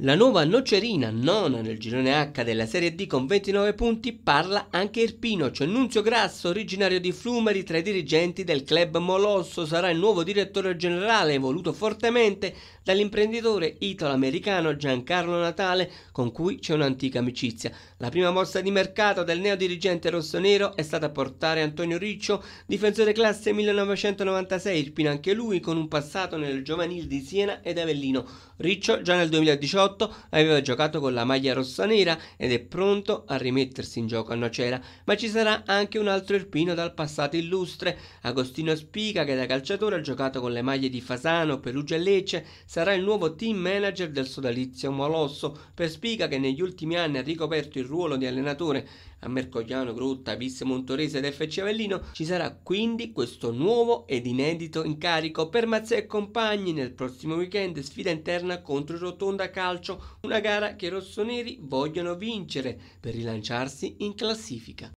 La nuova Nocerina, nona nel girone H della Serie D con 29 punti, parla anche Irpino, C'è Nunzio Grasso, originario di Flumeri, tra i dirigenti del club Molosso, sarà il nuovo direttore generale voluto fortemente dall'imprenditore italo-americano Giancarlo Natale, con cui c'è un'antica amicizia. La prima mossa di mercato del neodirigente rossonero è stata portare Antonio Riccio, difensore classe 1996, Irpino anche lui con un passato nel giovanile di Siena ed Avellino. Riccio già nel 2018 2018 aveva giocato con la maglia rossonera ed è pronto a rimettersi in gioco a Nocera, ma ci sarà anche un altro irpino dal passato illustre, Agostino Spica che da calciatore ha giocato con le maglie di Fasano, Perugia e Lecce, sarà il nuovo team manager del sodalizio Molosso, per Spica che negli ultimi anni ha ricoperto il ruolo di allenatore a Mercogliano, Grotta, Visse Montorese ed FC Avellino ci sarà quindi questo nuovo ed inedito incarico per Mazzè e compagni nel prossimo weekend sfida interna contro il Rotonda Calcio calcio, una gara che i rossoneri vogliono vincere per rilanciarsi in classifica.